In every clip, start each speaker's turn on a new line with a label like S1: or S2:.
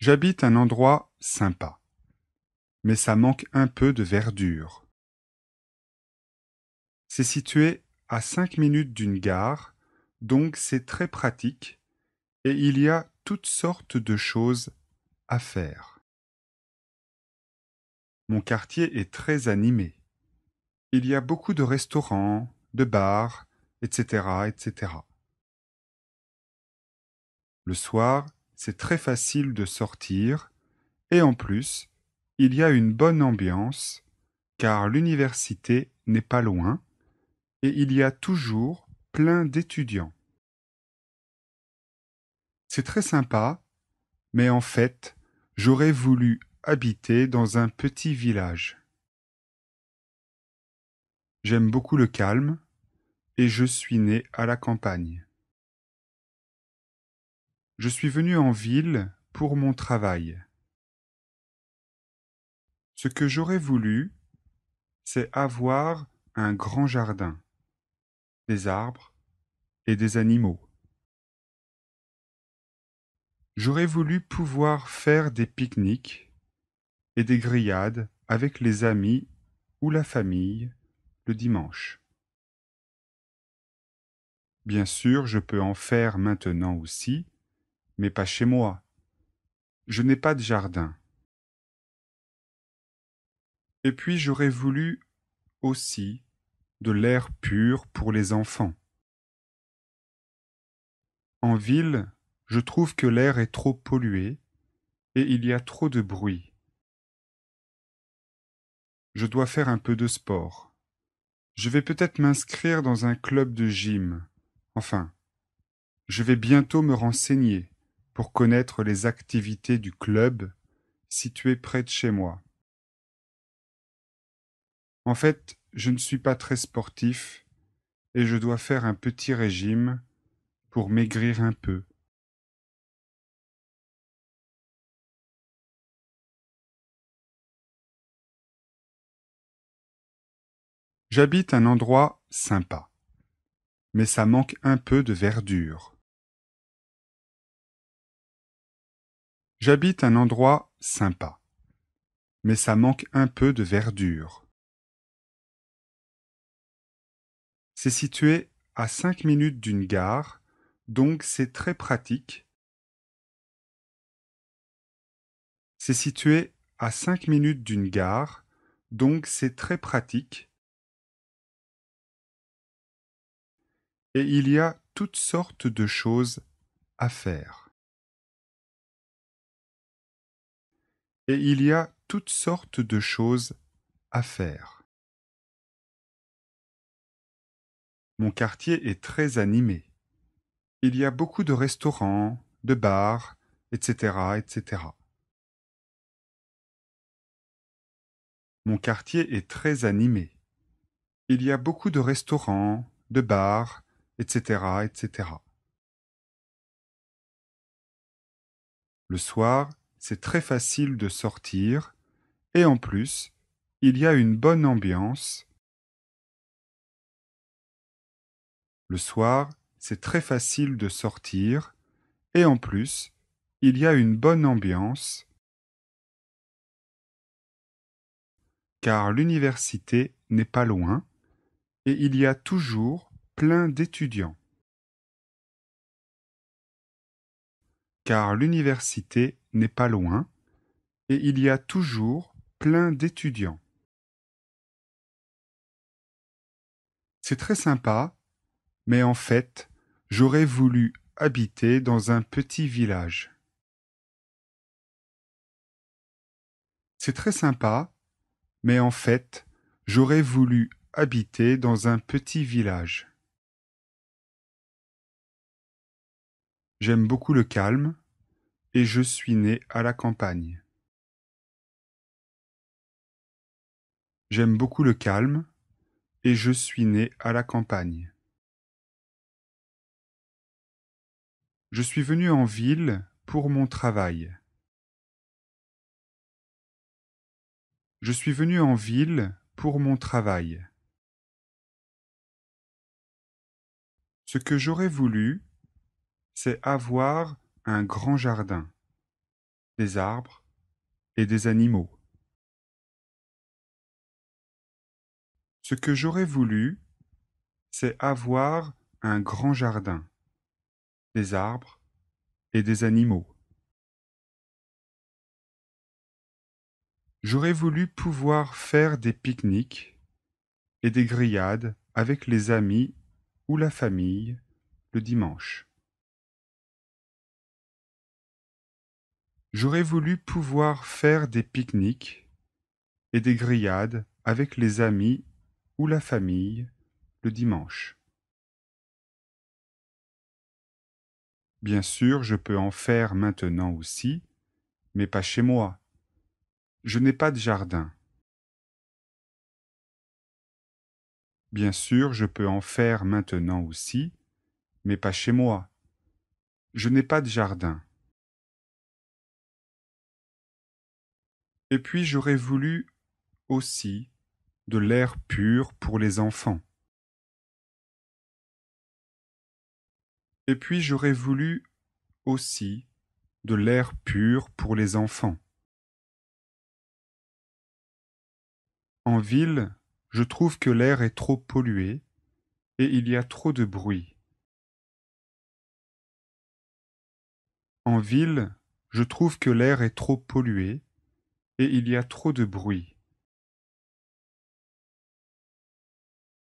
S1: J'habite un endroit sympa. Mais ça manque un peu de verdure. C'est situé à cinq minutes d'une gare, donc c'est très pratique et il y a toutes sortes de choses à faire. Mon quartier est très animé. Il y a beaucoup de restaurants, de bars, etc., etc. Le soir, c'est très facile de sortir, et en plus, il y a une bonne ambiance, car l'université n'est pas loin, et il y a toujours plein d'étudiants. C'est très sympa, mais en fait, j'aurais voulu habiter dans un petit village. J'aime beaucoup le calme, et je suis né à la campagne. Je suis venu en ville pour mon travail. Ce que j'aurais voulu, c'est avoir un grand jardin, des arbres et des animaux. J'aurais voulu pouvoir faire des pique-niques et des grillades avec les amis ou la famille le dimanche. Bien sûr, je peux en faire maintenant aussi, mais pas chez moi. Je n'ai pas de jardin. Et puis j'aurais voulu aussi de l'air pur pour les enfants. En ville, je trouve que l'air est trop pollué et il y a trop de bruit. Je dois faire un peu de sport. Je vais peut-être m'inscrire dans un club de gym. Enfin, je vais bientôt me renseigner pour connaître les activités du club situé près de chez moi. En fait, je ne suis pas très sportif et je dois faire un petit régime pour maigrir un peu.
S2: J'habite un endroit sympa,
S1: mais ça manque un peu de verdure. J'habite un endroit sympa. Mais ça manque un peu de verdure. C'est situé à cinq minutes d'une gare, donc c'est très pratique. C'est situé à cinq minutes d'une gare, donc c'est très pratique. Et il y a toutes sortes de choses à faire. et il y a toutes sortes de choses à faire. Mon quartier est très animé. Il y a beaucoup de restaurants, de bars, etc., etc. Mon quartier est très animé. Il y a beaucoup de restaurants, de bars, etc., etc. Le soir, c'est très facile de sortir, et en plus, il y a une bonne ambiance. Le soir, c'est très facile de sortir, et en plus, il y a une bonne ambiance, car l'université n'est pas loin, et il y a toujours plein d'étudiants. Car l'université n'est pas loin, et il y a toujours plein d'étudiants. C'est très sympa, mais en fait, j'aurais voulu habiter dans un petit village. C'est très sympa, mais en fait, j'aurais voulu habiter dans un petit village. J'aime beaucoup le calme, et je suis né à la campagne. J'aime beaucoup le calme, et je suis né à la campagne. Je suis venu en ville
S2: pour mon travail. Je suis
S1: venu en ville pour mon travail. Ce que j'aurais voulu, c'est avoir un grand jardin, des arbres et des animaux. Ce que j'aurais voulu, c'est avoir un grand jardin, des arbres et des animaux. J'aurais voulu pouvoir faire des pique-niques et des grillades avec les amis ou la famille le dimanche. J'aurais voulu pouvoir faire des pique-niques et des grillades avec les amis ou la famille le dimanche. Bien sûr, je peux en faire maintenant aussi, mais pas chez moi. Je n'ai pas de jardin. Bien sûr, je peux en faire maintenant aussi, mais pas chez moi. Je n'ai pas de jardin. Et puis j'aurais voulu aussi de l'air pur pour les enfants. Et puis j'aurais voulu aussi de l'air pur pour les enfants. En ville, je trouve que l'air est trop pollué et il y a trop de bruit. En ville, je trouve que l'air est trop pollué et il y a trop de bruit.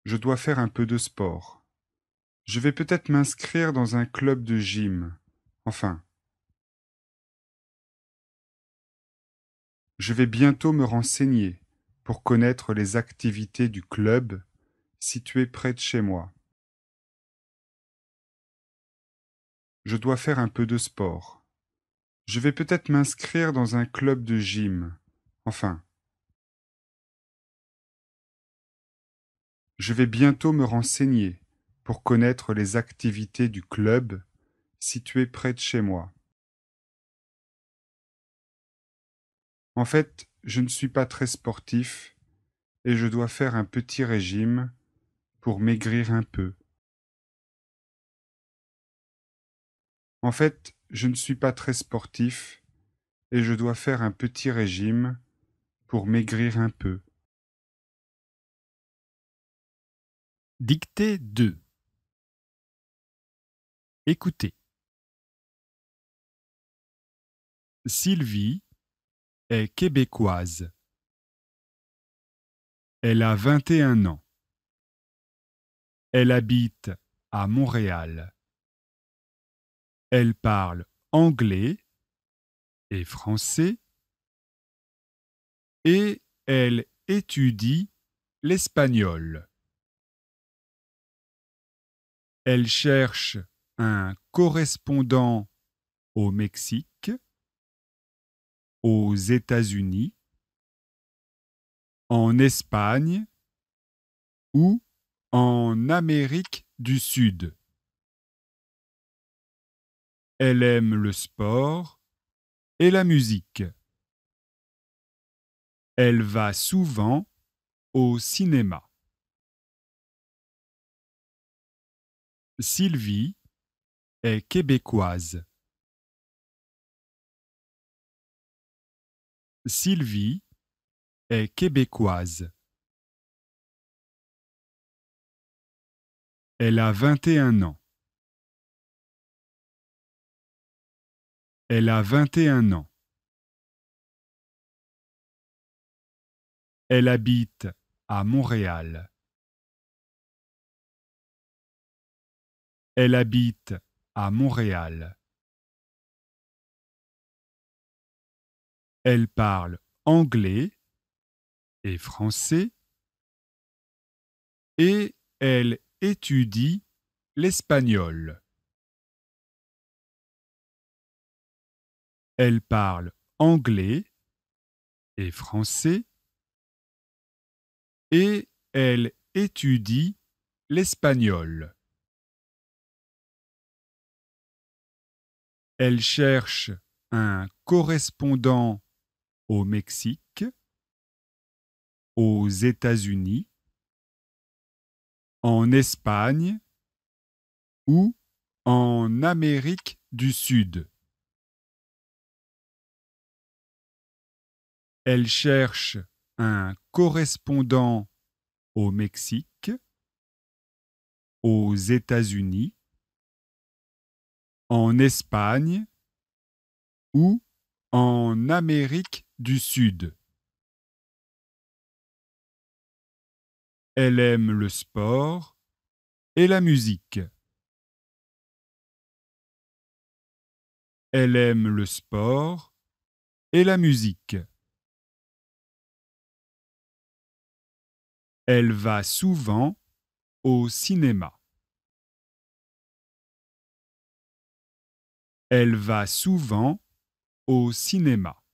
S1: Je dois faire un peu de sport. Je vais peut-être m'inscrire dans un club de gym. Enfin. Je vais bientôt me renseigner pour connaître les activités du club situé près de chez moi. Je dois faire un peu de sport. Je vais peut-être m'inscrire dans un club de gym, enfin. Je vais bientôt me renseigner pour connaître les activités du club situé près de chez moi. En fait, je ne suis pas très sportif et je dois faire un petit régime pour maigrir un peu. En fait, je ne suis pas très sportif et je dois faire un petit régime pour maigrir un peu. Dictée 2
S2: Écoutez. Sylvie est québécoise. Elle a 21 ans. Elle habite
S1: à Montréal. Elle parle anglais et français et elle étudie l'espagnol. Elle cherche un correspondant au Mexique, aux États-Unis, en Espagne ou en Amérique du Sud. Elle aime le sport
S2: et la musique. Elle va souvent au cinéma. Sylvie est québécoise. Sylvie est québécoise. Elle a 21 ans. Elle a vingt et un ans. Elle habite à Montréal. Elle habite à Montréal. Elle parle anglais et français et elle étudie l'espagnol.
S1: Elle parle anglais et français et elle étudie l'espagnol.
S2: Elle cherche
S1: un correspondant au Mexique, aux États-Unis, en Espagne ou en Amérique du Sud.
S2: Elle cherche un
S1: correspondant au Mexique, aux États-Unis, en Espagne ou en Amérique du Sud.
S2: Elle aime le sport et la musique. Elle aime le sport et la musique. Elle va souvent au cinéma. Elle va souvent
S1: au cinéma.